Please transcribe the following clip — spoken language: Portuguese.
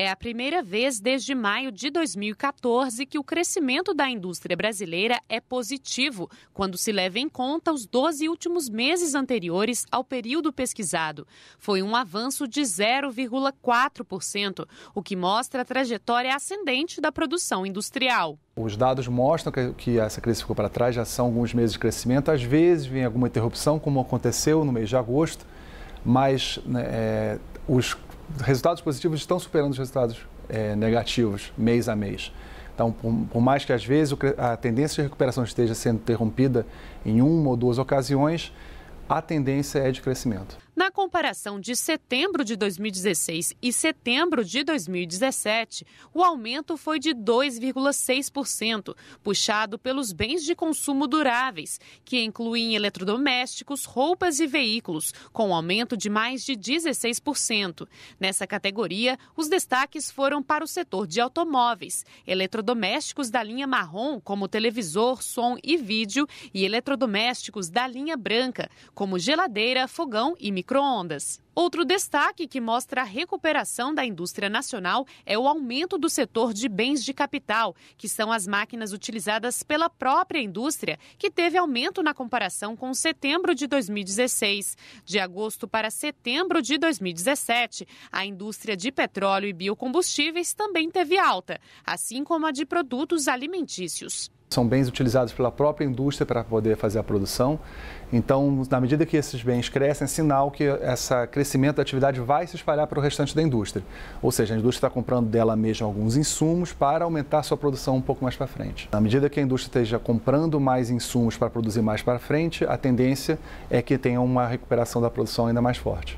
É a primeira vez desde maio de 2014 que o crescimento da indústria brasileira é positivo, quando se leva em conta os 12 últimos meses anteriores ao período pesquisado. Foi um avanço de 0,4%, o que mostra a trajetória ascendente da produção industrial. Os dados mostram que, essa crise ficou para trás, já são alguns meses de crescimento. Às vezes vem alguma interrupção, como aconteceu no mês de agosto, mas né, é, os resultados positivos estão superando os resultados é, negativos mês a mês. Então, por, por, mais que às vezes a tendência de recuperação esteja sendo interrompida em uma ou duas ocasiões, a tendência é de crescimento. Na comparação de setembro de 2016 e setembro de 2017, o aumento foi de 2,6%, puxado pelos bens de consumo duráveis, que incluem eletrodomésticos, roupas e veículos, com um aumento de mais de 16%. Nessa categoria, os destaques foram para o setor de automóveis, eletrodomésticos da linha marrom, como televisor, som e vídeo, e eletrodomésticos da linha branca, como geladeira, fogão e micro Outro destaque que mostra a recuperação da indústria nacional é o aumento do setor de bens de capital, que são as máquinas utilizadas pela própria indústria, que teve aumento na comparação com setembro de 2016. De agosto para setembro de 2017, a indústria de petróleo e biocombustíveis também teve alta, assim como a de produtos alimentícios. São bens utilizados pela própria indústria para poder fazer a produção. Então, na medida que esses bens crescem, é sinal que esse crescimento da atividade vai se espalhar para o restante da indústria. Ou seja, a indústria está comprando dela mesma alguns insumos para aumentar sua produção um pouco mais para frente. Na medida que a indústria esteja comprando mais insumos para produzir mais para frente, a tendência é que tenha uma recuperação da produção ainda mais forte.